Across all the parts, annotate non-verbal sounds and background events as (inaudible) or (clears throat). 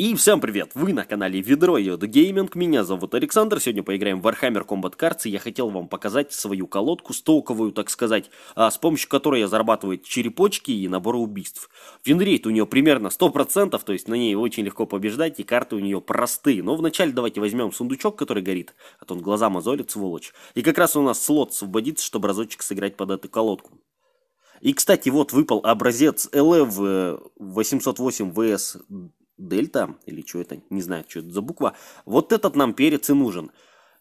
И всем привет! Вы на канале Ведро Йода Гейминг, меня зовут Александр, сегодня поиграем в Warhammer Combat Cards, и я хотел вам показать свою колодку стоковую, так сказать, а, с помощью которой я зарабатываю черепочки и наборы убийств. Винрейт у нее примерно 100%, то есть на ней очень легко побеждать, и карты у нее простые. Но вначале давайте возьмем сундучок, который горит, а то он глаза мозолит, сволочь. И как раз у нас слот освободится, чтобы разочек сыграть под эту колодку. И, кстати, вот выпал образец LF 808 VS Дельта, или что это, не знаю, что это за буква. Вот этот нам перец и нужен.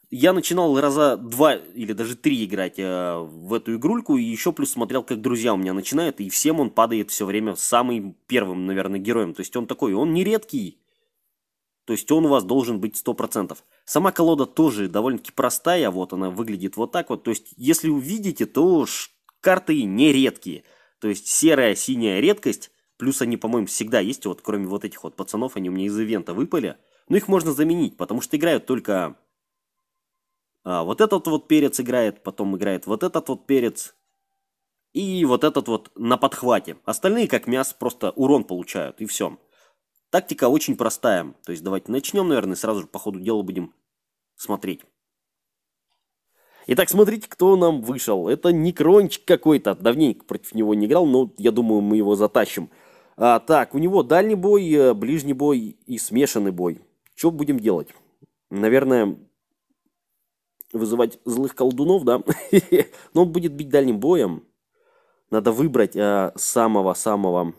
Я начинал раза два или даже три играть э, в эту игрульку, и еще плюс смотрел, как друзья у меня начинают, и всем он падает все время самым первым, наверное, героем. То есть он такой, он не редкий, то есть он у вас должен быть 100%. Сама колода тоже довольно-таки простая, вот она выглядит вот так вот. То есть если увидите, то уж карты не редкие. То есть серая, синяя редкость Плюс они, по-моему, всегда есть, вот кроме вот этих вот пацанов, они у меня из ивента выпали. Но их можно заменить, потому что играют только... А, вот этот вот перец играет, потом играет вот этот вот перец. И вот этот вот на подхвате. Остальные, как мясо, просто урон получают, и все. Тактика очень простая. То есть давайте начнем, наверное, сразу же по ходу дела будем смотреть. Итак, смотрите, кто нам вышел. Это Некрончик какой-то. Давненько против него не играл, но я думаю, мы его затащим. А, так, у него дальний бой, э, ближний бой и смешанный бой. Что будем делать? Наверное, вызывать злых колдунов, да? (laughs) Но он будет бить дальним боем. Надо выбрать э, самого-самого...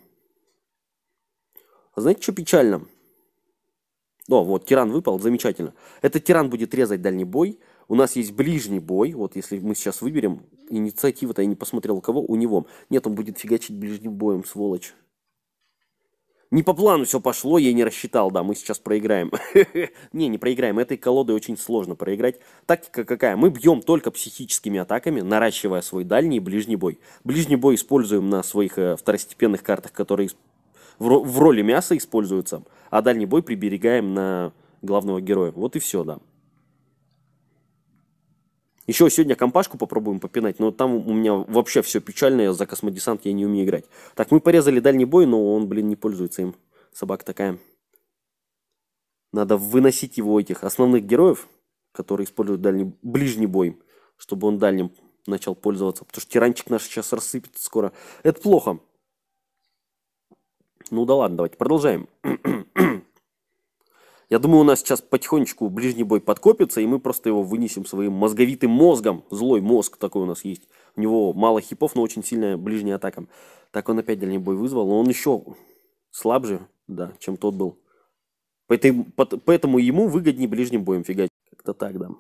А знаете, что печально? О, вот, тиран выпал, замечательно. Этот тиран будет резать дальний бой. У нас есть ближний бой. Вот если мы сейчас выберем, инициативу, то я не посмотрел кого, у него. Нет, он будет фигачить ближним боем, сволочь. Не по плану все пошло, я не рассчитал, да, мы сейчас проиграем. (laughs) не, не проиграем, этой колодой очень сложно проиграть. Тактика какая? Мы бьем только психическими атаками, наращивая свой дальний и ближний бой. Ближний бой используем на своих э, второстепенных картах, которые в роли мяса используются, а дальний бой приберегаем на главного героя. Вот и все, да. Еще сегодня компашку попробуем попинать, но там у меня вообще все печально, я за космодесант я не умею играть. Так, мы порезали дальний бой, но он, блин, не пользуется им. Собака такая. Надо выносить его этих основных героев, которые используют дальний, ближний бой, чтобы он дальним начал пользоваться. Потому что тиранчик наш сейчас рассыпется скоро. Это плохо. Ну да ладно, давайте продолжаем. (clears throat) Я думаю, у нас сейчас потихонечку ближний бой подкопится, и мы просто его вынесем своим мозговитым мозгом. Злой мозг такой у нас есть. У него мало хипов, но очень сильная ближняя атака. Так он опять дальний бой вызвал, но он еще слабже, да, чем тот был. Поэтому ему выгоднее ближним боем фигать. Как-то так, да.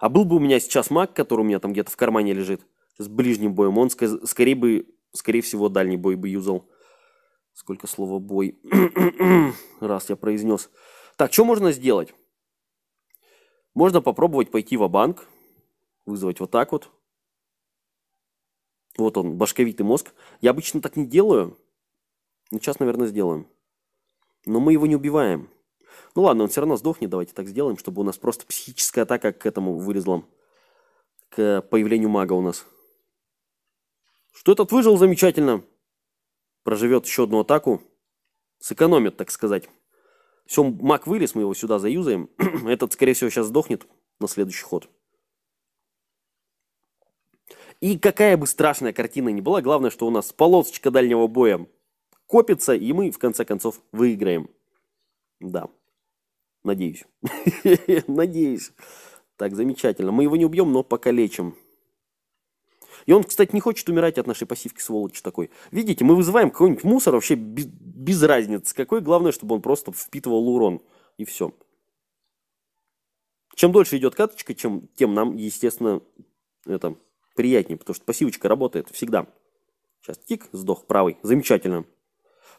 А был бы у меня сейчас маг, который у меня там где-то в кармане лежит, с ближним боем, он ск- скорее бы, скорее всего, дальний бой бы юзал. Сколько слова бой (clears throat) раз я произнес. Так, что можно сделать? Можно попробовать пойти в банк вызвать вот так вот. Вот он, башковитый мозг. Я обычно так не делаю. но Сейчас, наверное, сделаем. Но мы его не убиваем. Ну ладно, он все равно сдохнет. Давайте так сделаем, чтобы у нас просто психическая атака к этому вылезла. К появлению мага у нас. Что этот выжил замечательно. Проживет еще одну атаку. Сэкономит, так сказать. Все, маг вылез, мы его сюда заюзаем. (clears throat) Этот, скорее всего, сейчас сдохнет на следующий ход. И какая бы страшная картина ни была, главное, что у нас полосочка дальнего боя копится, и мы, в конце концов, выиграем. Да. Надеюсь. (laughs) Надеюсь. Так, замечательно. Мы его не убьем, но покалечим. И он, кстати, не хочет умирать от нашей пассивки, сволочь такой. Видите, мы вызываем какой-нибудь мусор вообще без, разницы. Какой главное, чтобы он просто впитывал урон. И все. Чем дольше идет каточка, чем, тем нам, естественно, это приятнее, потому что пассивочка работает всегда. Сейчас тик, сдох, правый. Замечательно.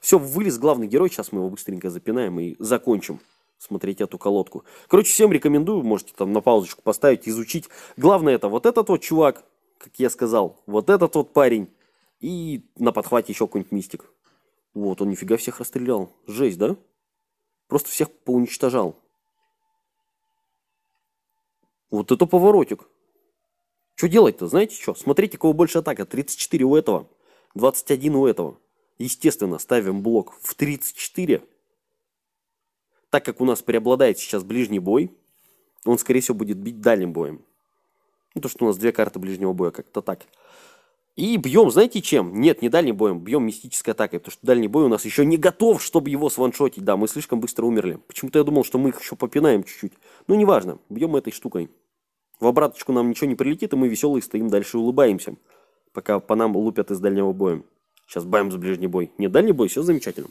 Все, вылез главный герой. Сейчас мы его быстренько запинаем и закончим смотреть эту колодку. Короче, всем рекомендую, можете там на паузочку поставить, изучить. Главное это вот этот вот чувак, как я сказал, вот этот вот парень и на подхвате еще какой-нибудь мистик. Вот, он нифига всех расстрелял. Жесть, да? Просто всех поуничтожал. Вот это поворотик. Что делать-то? Знаете что? Смотрите, кого больше атака. 34 у этого, 21 у этого. Естественно, ставим блок в 34. Так как у нас преобладает сейчас ближний бой, он, скорее всего, будет бить дальним боем. Ну, то, что у нас две карты ближнего боя, как-то так. И бьем, знаете чем? Нет, не дальним боем, бьем мистической атакой, потому что дальний бой у нас еще не готов, чтобы его сваншотить. Да, мы слишком быстро умерли. Почему-то я думал, что мы их еще попинаем чуть-чуть. Ну, неважно, бьем этой штукой. В обраточку нам ничего не прилетит, и мы веселые стоим дальше улыбаемся, пока по нам лупят из дальнего боя. Сейчас баем за ближний бой. Не, дальний бой, все замечательно.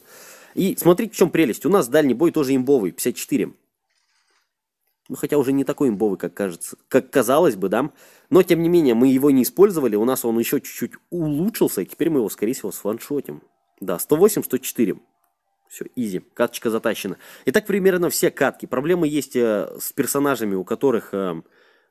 И смотрите, в чем прелесть. У нас дальний бой тоже имбовый, 54 ну, хотя уже не такой имбовый, как кажется, как казалось бы, да, но тем не менее мы его не использовали, у нас он еще чуть-чуть улучшился, и теперь мы его, скорее всего, сваншотим. Да, 108, 104. Все, изи, каточка затащена. Итак, примерно все катки. Проблемы есть э, с персонажами, у которых э,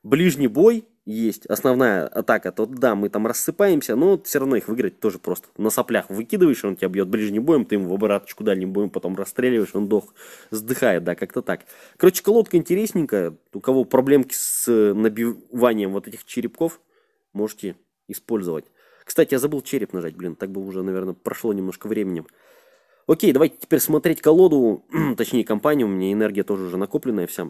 ближний бой, есть основная атака, то да, мы там рассыпаемся, но все равно их выиграть тоже просто. На соплях выкидываешь, он тебя бьет ближним боем, ты ему в обороточку дальним боем потом расстреливаешь, он дох, сдыхает, да, как-то так. Короче, колодка интересненькая. У кого проблемки с набиванием вот этих черепков, можете использовать. Кстати, я забыл череп нажать, блин, так бы уже, наверное, прошло немножко временем. Окей, давайте теперь смотреть колоду, (clears throat) точнее компанию, у меня энергия тоже уже накопленная вся.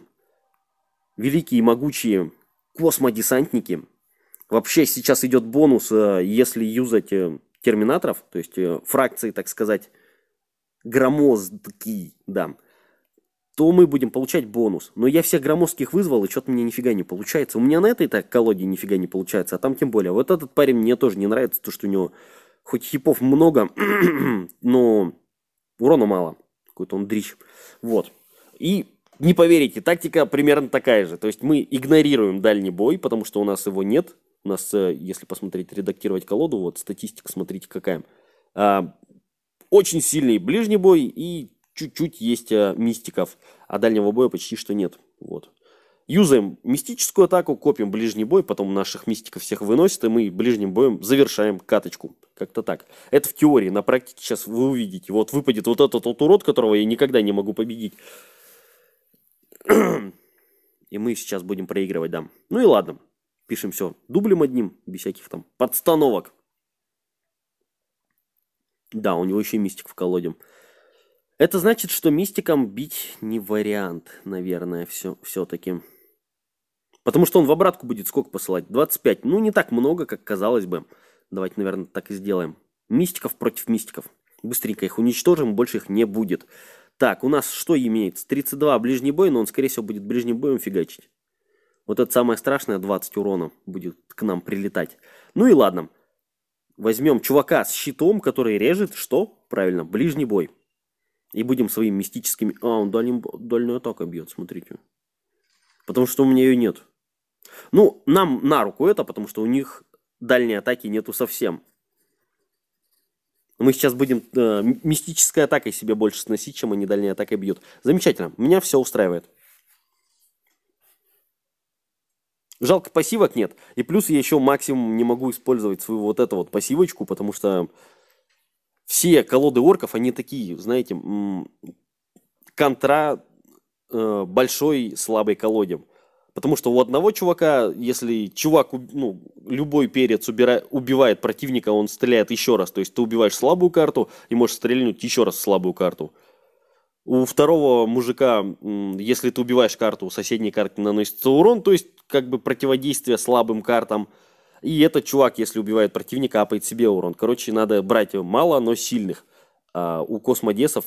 Великие, и могучие, космодесантники. Вообще сейчас идет бонус, э, если юзать э, терминаторов, то есть э, фракции, так сказать, громоздкий, да, то мы будем получать бонус. Но я всех громоздких вызвал, и что-то мне нифига не получается. У меня на этой так колоде нифига не получается, а там тем более. Вот этот парень мне тоже не нравится, то, что у него хоть хипов много, (clears throat) но урона мало. Какой-то он дрищ. Вот. И не поверите, тактика примерно такая же. То есть мы игнорируем дальний бой, потому что у нас его нет. У нас, э, если посмотреть, редактировать колоду, вот статистика, смотрите, какая. А, очень сильный ближний бой и чуть-чуть есть э, мистиков, а дальнего боя почти что нет. Вот. Юзаем мистическую атаку, копим ближний бой, потом наших мистиков всех выносит, и мы ближним боем завершаем каточку. Как-то так. Это в теории, на практике сейчас вы увидите. Вот выпадет вот этот вот урод, которого я никогда не могу победить. И мы сейчас будем проигрывать, да. Ну и ладно. Пишем все дублем одним, без всяких там подстановок. Да, у него еще и мистик в колоде. Это значит, что мистиком бить не вариант, наверное, все, все-таки. Потому что он в обратку будет сколько посылать? 25. Ну, не так много, как казалось бы. Давайте, наверное, так и сделаем. Мистиков против мистиков. Быстренько их уничтожим, больше их не будет. Так, у нас что имеется? 32 ближний бой, но он, скорее всего, будет ближним боем фигачить. Вот это самое страшное, 20 урона будет к нам прилетать. Ну и ладно. Возьмем чувака с щитом, который режет, что? Правильно, ближний бой. И будем своими мистическими... А, он дальним... дальнюю атаку бьет, смотрите. Потому что у меня ее нет. Ну, нам на руку это, потому что у них дальней атаки нету совсем мы сейчас будем э, мистической атакой себе больше сносить, чем они дальней атакой бьют. Замечательно, меня все устраивает. Жалко, пассивок нет. И плюс я еще максимум не могу использовать свою вот эту вот пассивочку, потому что все колоды орков, они такие, знаете, контра э, большой слабой колоде. Потому что у одного чувака, если чувак, ну, любой перец убира... убивает противника, он стреляет еще раз. То есть ты убиваешь слабую карту и можешь стрельнуть еще раз в слабую карту. У второго мужика, если ты убиваешь карту, соседней карте наносится урон, то есть как бы противодействие слабым картам. И этот чувак, если убивает противника, апает себе урон. Короче, надо брать мало, но сильных. А у космодесов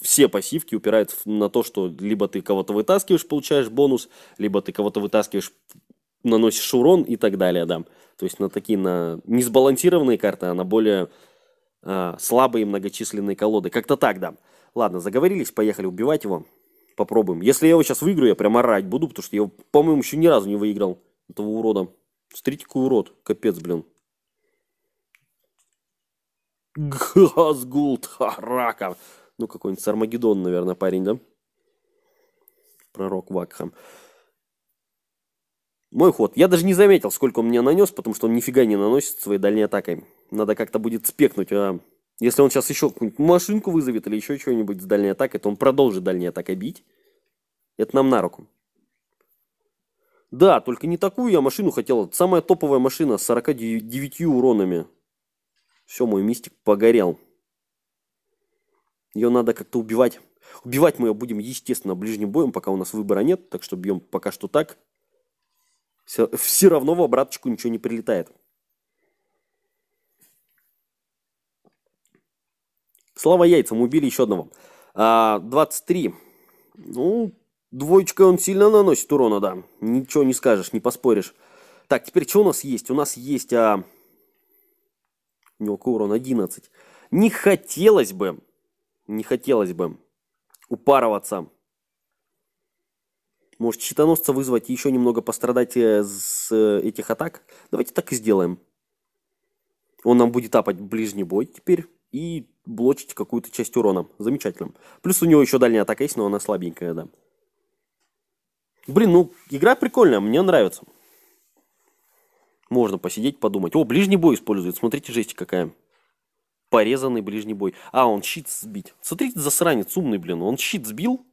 все пассивки упираются на то, что либо ты кого-то вытаскиваешь, получаешь бонус, либо ты кого-то вытаскиваешь, наносишь урон и так далее, да. То есть на такие, на несбалансированные карты, а на более э, слабые многочисленные колоды. Как-то так, да. Ладно, заговорились, поехали убивать его. Попробуем. Если я его сейчас выиграю, я прям орать буду, потому что я по-моему, еще ни разу не выиграл этого урода. Смотрите, какой урод. Капец, блин. Газгулт Харака. Ну, какой-нибудь Сармагеддон, наверное, парень, да? Пророк Вакхам. Мой ход. Я даже не заметил, сколько он мне нанес, потому что он нифига не наносит своей дальней атакой. Надо как-то будет спекнуть. А если он сейчас еще какую-нибудь машинку вызовет или еще что-нибудь с дальней атакой, то он продолжит дальней атакой бить. Это нам на руку. Да, только не такую я машину хотел. Самая топовая машина с 49 уронами. Все, мой мистик погорел. Ее надо как-то убивать. Убивать мы ее будем, естественно, ближним боем, пока у нас выбора нет. Так что бьем пока что так. Все, все равно в обраточку ничего не прилетает. Слава яйцам, убили еще одного. А, 23. Ну, двоечка он сильно наносит урона, да. Ничего не скажешь, не поспоришь. Так, теперь что у нас есть? У нас есть... А... У него урон 11. Не хотелось бы не хотелось бы упарываться. Может, щитоносца вызвать и еще немного пострадать э, с э, этих атак? Давайте так и сделаем. Он нам будет апать ближний бой теперь и блочить какую-то часть урона. Замечательно. Плюс у него еще дальняя атака есть, но она слабенькая, да. Блин, ну, игра прикольная, мне нравится. Можно посидеть, подумать. О, ближний бой использует, смотрите, жесть какая порезанный ближний бой. А, он щит сбить. Смотрите, засранец умный, блин. Он щит сбил.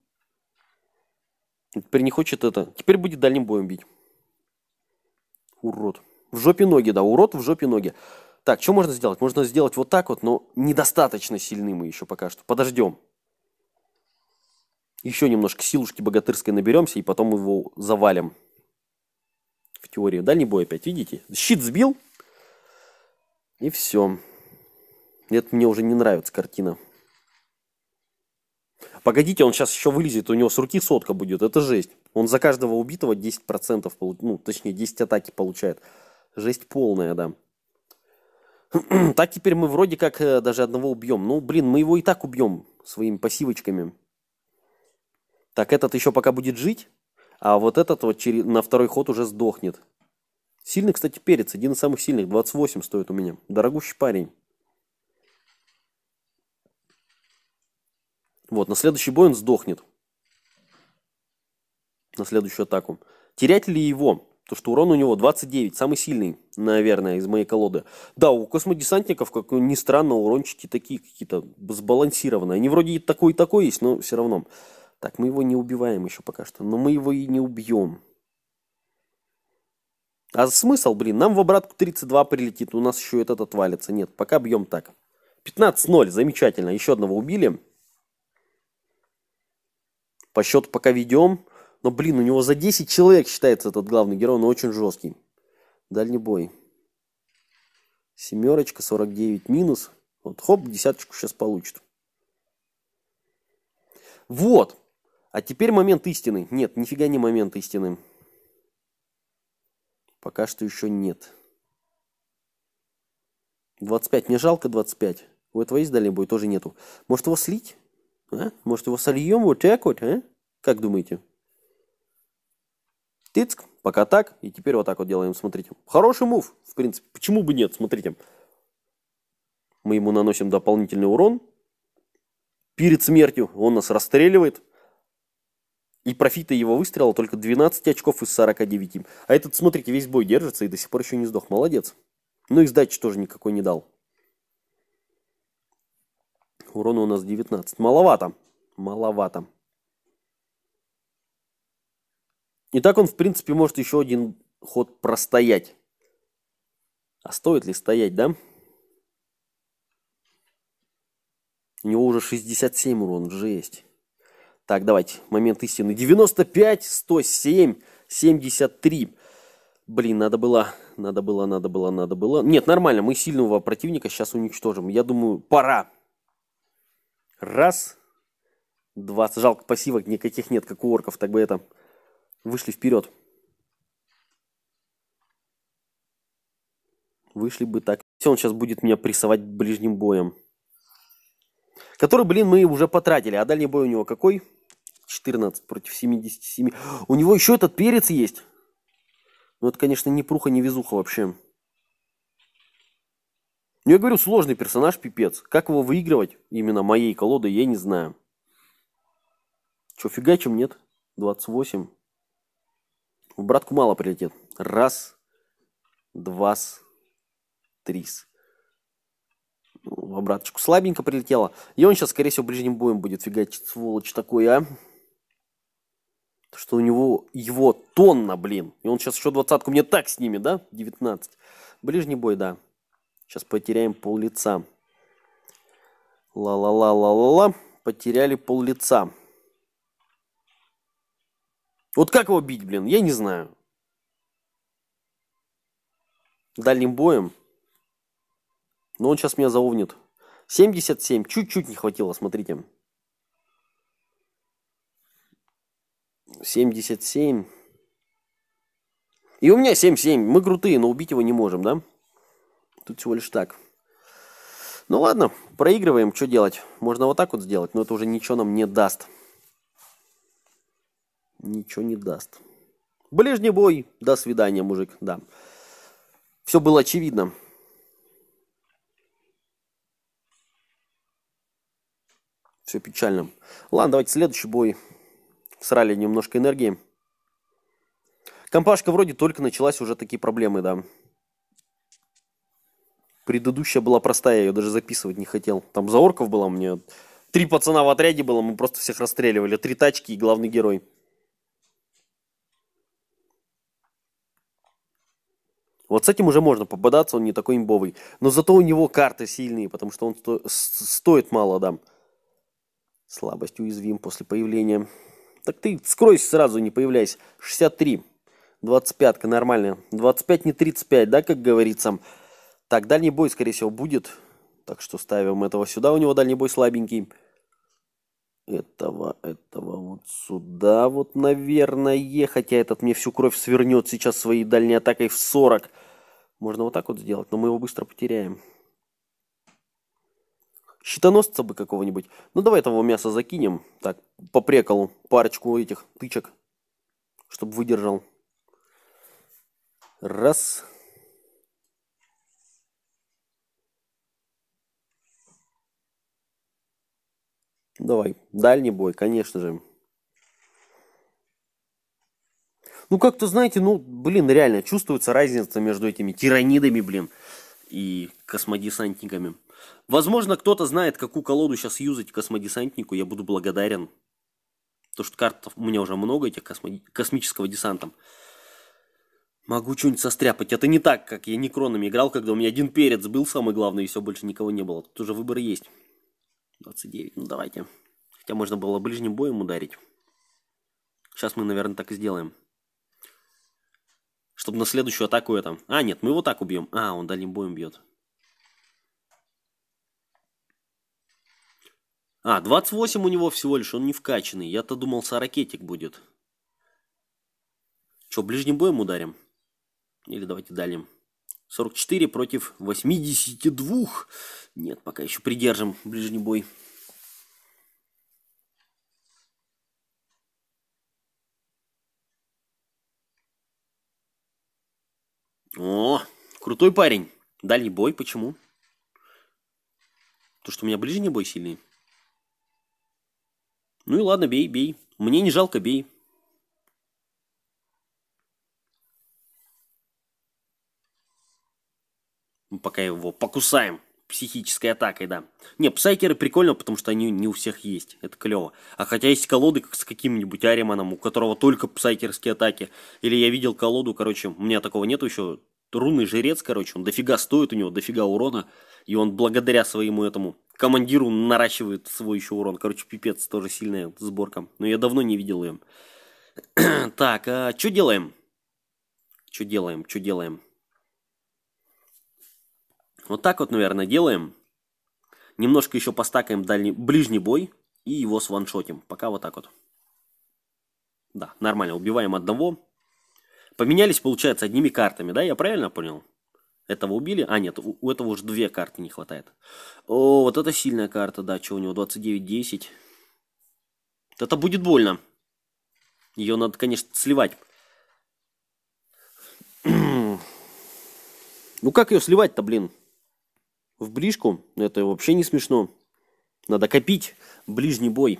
Теперь не хочет это. Теперь будет дальним боем бить. Урод. В жопе ноги, да, урод в жопе ноги. Так, что можно сделать? Можно сделать вот так вот, но недостаточно сильны мы еще пока что. Подождем. Еще немножко силушки богатырской наберемся и потом его завалим. В теории. Дальний бой опять, видите? Щит сбил. И все. Нет, мне уже не нравится картина. Погодите, он сейчас еще вылезет, у него с руки сотка будет, это жесть. Он за каждого убитого 10%, получ... ну, точнее, 10 атаки получает. Жесть полная, да. (clears throat) так теперь мы вроде как э, даже одного убьем. Ну, блин, мы его и так убьем своими пассивочками. Так, этот еще пока будет жить, а вот этот вот через... на второй ход уже сдохнет. Сильный, кстати, перец, один из самых сильных, 28 стоит у меня. Дорогущий парень. Вот, на следующий бой он сдохнет. На следующую атаку. Терять ли его? То, что урон у него 29, самый сильный, наверное, из моей колоды. Да, у космодесантников, как ни странно, урончики такие какие-то сбалансированные. Они вроде и такой, и такой есть, но все равно. Так, мы его не убиваем еще пока что, но мы его и не убьем. А смысл, блин, нам в обратку 32 прилетит, у нас еще этот отвалится. Нет, пока бьем так. 15-0, замечательно, еще одного убили. По счету пока ведем. Но, блин, у него за 10 человек считается этот главный герой, но очень жесткий. Дальний бой. Семерочка, 49 минус. Вот, хоп, десяточку сейчас получит. Вот. А теперь момент истины. Нет, нифига не момент истины. Пока что еще нет. 25. Мне жалко 25. У этого есть дальний бой? Тоже нету. Может его слить? А? Может, его сольем вот так вот, а? Как думаете? Тыцк, пока так, и теперь вот так вот делаем, смотрите. Хороший мув, в принципе, почему бы нет, смотрите. Мы ему наносим дополнительный урон. Перед смертью он нас расстреливает. И профита его выстрела только 12 очков из 49. А этот, смотрите, весь бой держится и до сих пор еще не сдох. Молодец. Ну и сдачи тоже никакой не дал. Урона у нас 19. Маловато. Маловато. И так он, в принципе, может еще один ход простоять. А стоит ли стоять, да? У него уже 67 урон, жесть. Так, давайте, момент истины. 95, 107, 73. Блин, надо было, надо было, надо было, надо было. Нет, нормально, мы сильного противника сейчас уничтожим. Я думаю, пора. Раз. Два. Жалко, пассивок никаких нет, как у орков. Так бы это... Вышли вперед. Вышли бы так. Все, он сейчас будет меня прессовать ближним боем. Который, блин, мы уже потратили. А дальний бой у него какой? 14 против 77. У него еще этот перец есть. Ну, это, конечно, не пруха, не везуха вообще. Ну, я говорю, сложный персонаж, пипец. Как его выигрывать именно моей колодой, я не знаю. Че, фигачим, нет? 28. В братку мало прилетит. Раз, два, три. Ну, в обраточку слабенько прилетело. И он сейчас, скорее всего, ближним боем будет фигачить, сволочь такой, а. Что у него, его тонна, блин. И он сейчас еще двадцатку мне так снимет, да? 19. Ближний бой, да. Сейчас потеряем пол лица. Ла-ла-ла-ла-ла-ла. Потеряли пол лица. Вот как его бить, блин, я не знаю. Дальним боем. Но он сейчас меня заовнит. 77. Чуть-чуть не хватило, смотрите. 77. И у меня 77. Мы крутые, но убить его не можем, да? Да. Тут всего лишь так. Ну ладно, проигрываем, что делать? Можно вот так вот сделать, но это уже ничего нам не даст. Ничего не даст. Ближний бой. До свидания, мужик. Да. Все было очевидно. Все печально. Ладно, давайте следующий бой. Срали немножко энергии. Компашка вроде только началась, уже такие проблемы, да. Предыдущая была простая, я ее даже записывать не хотел. Там за орков было мне. Три пацана в отряде было, мы просто всех расстреливали. Три тачки и главный герой. Вот с этим уже можно попадаться, он не такой имбовый. Но зато у него карты сильные, потому что он сто... стоит мало, дам. Слабость уязвим после появления. Так ты скройся сразу, не появляйся. 63. 25-ка нормально. 25 не 35, да, как говорится. Так, дальний бой, скорее всего, будет. Так что ставим этого сюда. У него дальний бой слабенький. Этого, этого вот сюда вот, наверное. Хотя этот мне всю кровь свернет сейчас своей дальней атакой в 40. Можно вот так вот сделать, но мы его быстро потеряем. Щитоносца бы какого-нибудь. Ну, давай этого мяса закинем. Так, по преколу парочку этих тычек, чтобы выдержал. Раз. Раз. Давай. Дальний бой, конечно же. Ну, как-то, знаете, ну, блин, реально чувствуется разница между этими тиранидами, блин, и космодесантниками. Возможно, кто-то знает, какую колоду сейчас юзать космодесантнику, я буду благодарен. То, что карт у меня уже много этих космо... космического десанта. Могу что-нибудь состряпать. Это не так, как я некронами играл, когда у меня один перец был самый главный, и все, больше никого не было. Тут уже выбор есть. 29, ну давайте. Хотя можно было ближним боем ударить. Сейчас мы, наверное, так и сделаем. Чтобы на следующую атаку это... А, нет, мы его так убьем. А, он дальним боем бьет. А, 28 у него всего лишь, он не вкачанный. Я-то думал, сорокетик будет. Что, ближним боем ударим? Или давайте дальним? 44 против 82. Нет, пока еще придержим ближний бой. О, крутой парень. Дальний бой, почему? То, что у меня ближний бой сильный. Ну и ладно, бей, бей. Мне не жалко, бей. пока его покусаем психической атакой, да. Не, псайкеры прикольно, потому что они не у всех есть. Это клево. А хотя есть колоды как с каким-нибудь Ариманом, у которого только псайкерские атаки. Или я видел колоду, короче, у меня такого нет еще. Рунный жрец, короче, он дофига стоит, у него дофига урона. И он благодаря своему этому командиру наращивает свой еще урон. Короче, пипец, тоже сильная сборка. Но я давно не видел ее. (clears throat) так, а что делаем? Что делаем, что делаем? Вот так вот, наверное, делаем. Немножко еще постакаем дальний, ближний бой и его сваншотим. Пока вот так вот. Да, нормально, убиваем одного. Поменялись, получается, одними картами, да? Я правильно понял? Этого убили? А, нет, у, у этого уже две карты не хватает. О, вот это сильная карта, да, что у него 29-10. Это будет больно. Ее надо, конечно, сливать. (clears throat) ну как ее сливать-то, блин? в ближку, это вообще не смешно. Надо копить ближний бой.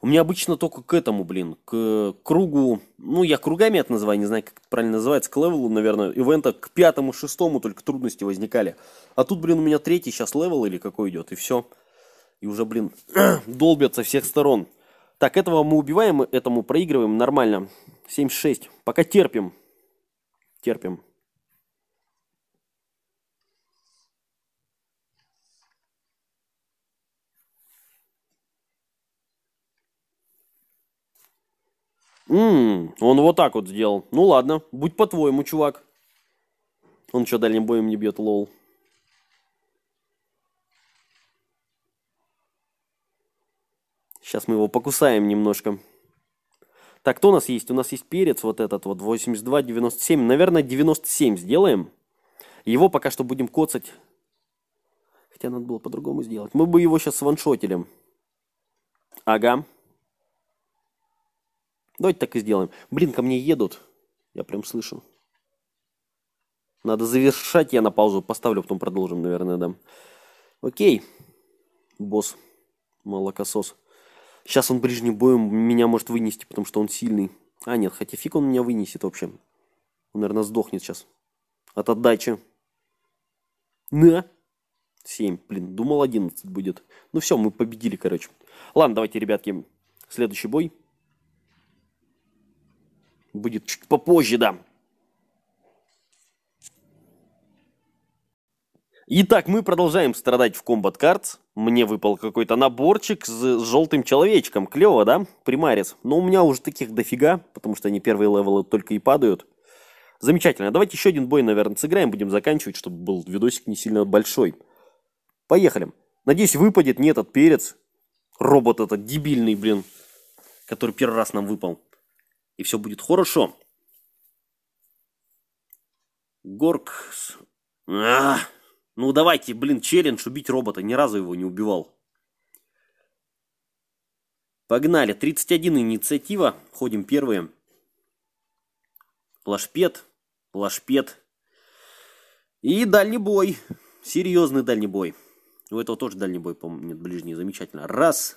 У меня обычно только к этому, блин, к кругу, ну, я кругами это называю, не знаю, как это правильно называется, к левелу, наверное, ивента к пятому, шестому только трудности возникали. А тут, блин, у меня третий сейчас левел или какой идет, и все. И уже, блин, (clears throat) долбят со всех сторон. Так, этого мы убиваем, этому проигрываем нормально. 7-6. Пока терпим терпим Ммм, он вот так вот сделал. Ну ладно, будь по-твоему, чувак. Он что, дальним боем не бьет, лол. Сейчас мы его покусаем немножко. Так, кто у нас есть? У нас есть перец вот этот вот, 82, 97. Наверное, 97 сделаем. Его пока что будем коцать. Хотя надо было по-другому сделать. Мы бы его сейчас с ваншотелем. Ага. Давайте так и сделаем. Блин, ко мне едут. Я прям слышу. Надо завершать, я на паузу поставлю, потом продолжим, наверное, да. Окей. Босс. Молокосос. Сейчас он ближним боем меня может вынести, потому что он сильный. А нет, хотя фиг он меня вынесет вообще. Он, наверное, сдохнет сейчас. От отдачи. На! 7, блин, думал 11 будет. Ну все, мы победили, короче. Ладно, давайте, ребятки, следующий бой. Будет чуть попозже, да. Итак, мы продолжаем страдать в Combat Cards мне выпал какой-то наборчик с желтым человечком. Клево, да? Примарец. Но у меня уже таких дофига, потому что они первые левелы только и падают. Замечательно. Давайте еще один бой, наверное, сыграем. Будем заканчивать, чтобы был видосик не сильно большой. Поехали. Надеюсь, выпадет не этот перец. Робот этот дебильный, блин, который первый раз нам выпал. И все будет хорошо. Горк. А ну давайте, блин, челлендж убить робота. Ни разу его не убивал. Погнали. 31 инициатива. Ходим первые. Плашпед, плашпед И дальний бой. Серьезный дальний бой. У этого тоже дальний бой, по-моему, нет, ближний, замечательно. Раз.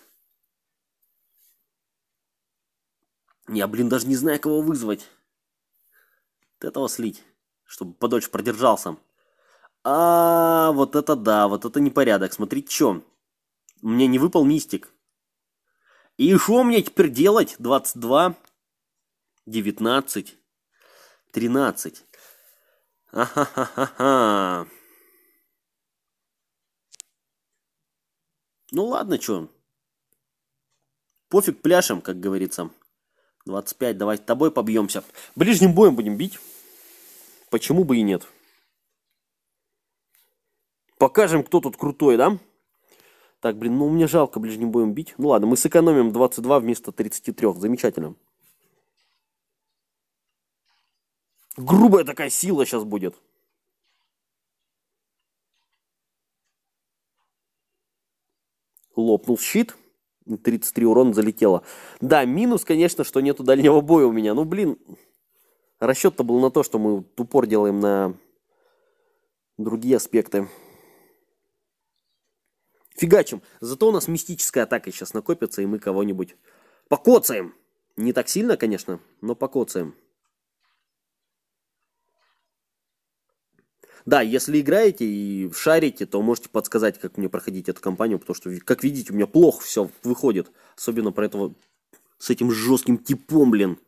Я, блин, даже не знаю, кого вызвать. От этого слить, чтобы подольше продержался. А, вот это да, вот это непорядок. Смотри, чё. Мне не выпал мистик. И что мне теперь делать? 22, 19, 13. Ахахахаха. Ну ладно, чё. Пофиг пляшем, как говорится. 25, давай с тобой побьемся. Ближним боем будем бить. Почему бы и нет? Покажем, кто тут крутой, да? Так, блин, ну мне жалко ближним боем бить. Ну ладно, мы сэкономим 22 вместо 33. Замечательно. Грубая такая сила сейчас будет. Лопнул щит. 33 урон залетело. Да, минус, конечно, что нету дальнего боя у меня. Ну, блин, расчет-то был на то, что мы упор делаем на другие аспекты. Фигачим. Зато у нас мистическая атака сейчас накопится, и мы кого-нибудь покоцаем. Не так сильно, конечно, но покоцаем. Да, если играете и шарите, то можете подсказать, как мне проходить эту кампанию, потому что, как видите, у меня плохо все выходит. Особенно про этого с этим жестким типом, блин.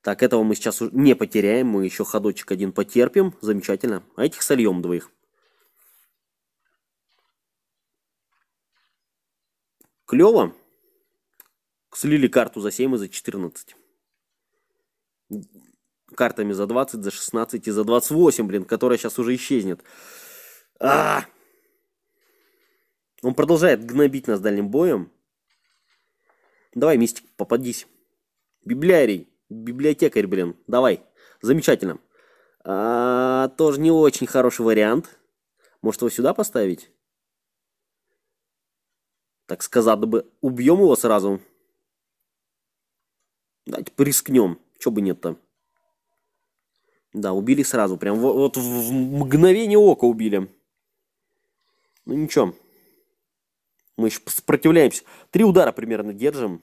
Так, этого мы сейчас не потеряем, мы еще ходочек один потерпим, замечательно. А этих сольем двоих. клево. Слили карту за 7 и за 14. Картами за 20, за 16 и за 28, блин, которая сейчас уже исчезнет. А! -а, -а. Он продолжает гнобить нас дальним боем. Давай, мистик, попадись. Библиарий, библиотекарь, блин, давай. Замечательно. А, -а тоже не очень хороший вариант. Может его сюда поставить? Так сказати бы убьем его сразу. Давайте порискнем. Чё бы нет-то? Да, убили сразу. Прям вот, вот в мгновение ока убили. Ну ничего. Мы еще сопротивляемся. Три удара примерно держим.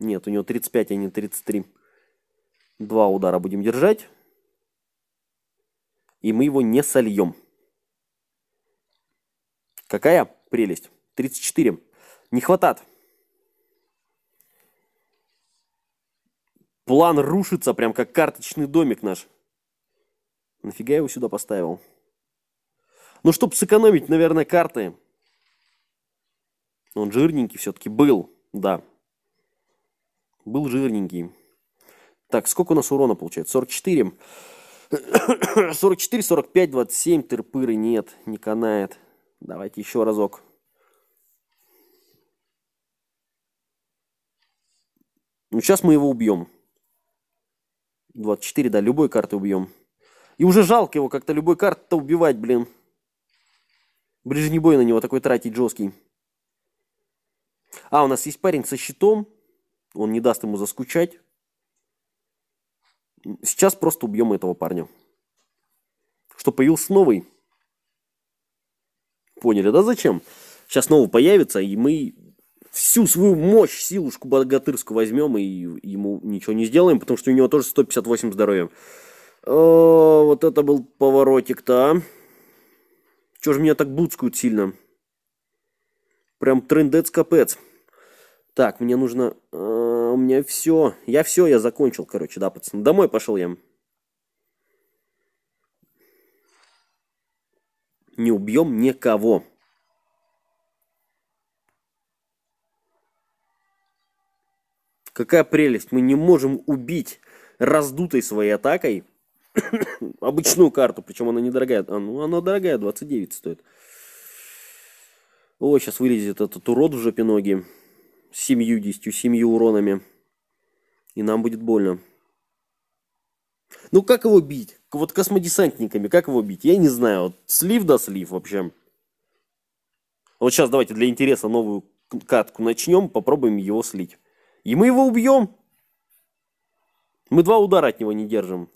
Нет, у него 35, а не 33. Два удара будем держать. И мы его не сольем. Какая прелесть. 34. Не хватает. План рушится, прям как карточный домик наш. Нафига я его сюда поставил? Ну, чтобы сэкономить, наверное, карты. Он жирненький все-таки был, да. Был жирненький. Так, сколько у нас урона получается? 44. 44, 45, 27. Тырпыры нет, не канает. Давайте еще разок. Ну, сейчас мы его убьем. 24, да, любой карты убьем. И уже жалко его как-то любой карты-то убивать, блин. Ближний бой на него такой тратить жесткий. А, у нас есть парень со щитом. Он не даст ему заскучать. Сейчас просто убьем этого парня. Что появился новый. Поняли, да зачем? Сейчас новый появится, и мы всю свою мощь, силушку богатырскую возьмем и ему ничего не сделаем, потому что у него тоже 158 здоровья. О, э, вот это был поворотик-то, а. Чё же меня так буцкают сильно? Прям трендец капец. Так, мне нужно... Э, у меня все. Я все, я закончил, короче, да, пацаны. Домой пошел я. Не убьем никого. Какая прелесть, мы не можем убить раздутой своей атакой (coughs) обычную карту, причем она недорогая. А, ну, она дорогая, 29 стоит. О, сейчас вылезет этот урод в жопе ноги. С семью, десятью, семью уронами. И нам будет больно. Ну, как его бить? Вот космодесантниками, как его бить? Я не знаю. Вот слив да слив вообще. Вот сейчас давайте для интереса новую катку начнем, попробуем его слить. И мы его убьем. Мы два удара от него не держим.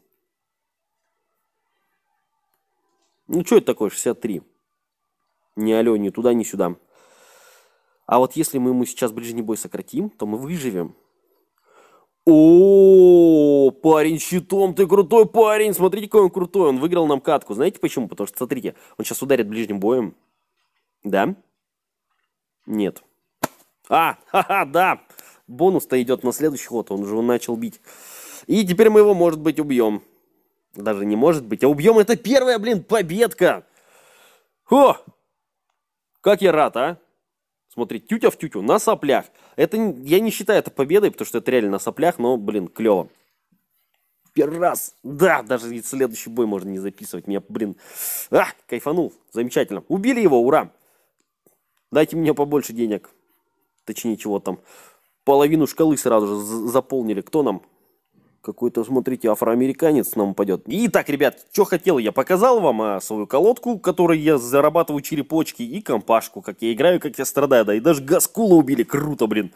Ну, что это такое 63? Ни алё, ни туда, ни сюда. А вот если мы ему сейчас ближний бой сократим, то мы выживем. О, парень щитом, ты крутой парень, смотрите, какой он крутой, он выиграл нам катку. Знаете почему? Потому что, смотрите, он сейчас ударит ближним боем. Да? Нет. А, (laughs) ха-ха, да, бонус-то идет на следующий ход, он же он начал бить. И теперь мы его, может быть, убьем. Даже не может быть, а убьем. Это первая, блин, победка. О! Как я рад, а? Смотри, тютя в тютю, на соплях. Это, я не считаю это победой, потому что это реально на соплях, но, блин, клево. Первый раз. Да, даже и следующий бой можно не записывать. Меня, блин, а, кайфанул. Замечательно. Убили его, ура. Дайте мне побольше денег. Точнее, чего там половину шкалы сразу же заполнили. Кто нам? Какой-то, смотрите, афроамериканец нам упадет. Итак, ребят, что хотел, я показал вам а, свою колодку, которой я зарабатываю черепочки, и компашку, как я играю, как я страдаю, да, и даже Гаскула убили, круто, блин.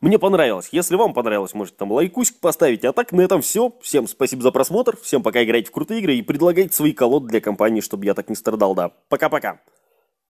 Мне понравилось. Если вам понравилось, может там лайкусик поставить. А так на этом все. Всем спасибо за просмотр. Всем пока играйте в крутые игры и предлагайте свои колоды для компании, чтобы я так не страдал, да. Пока-пока.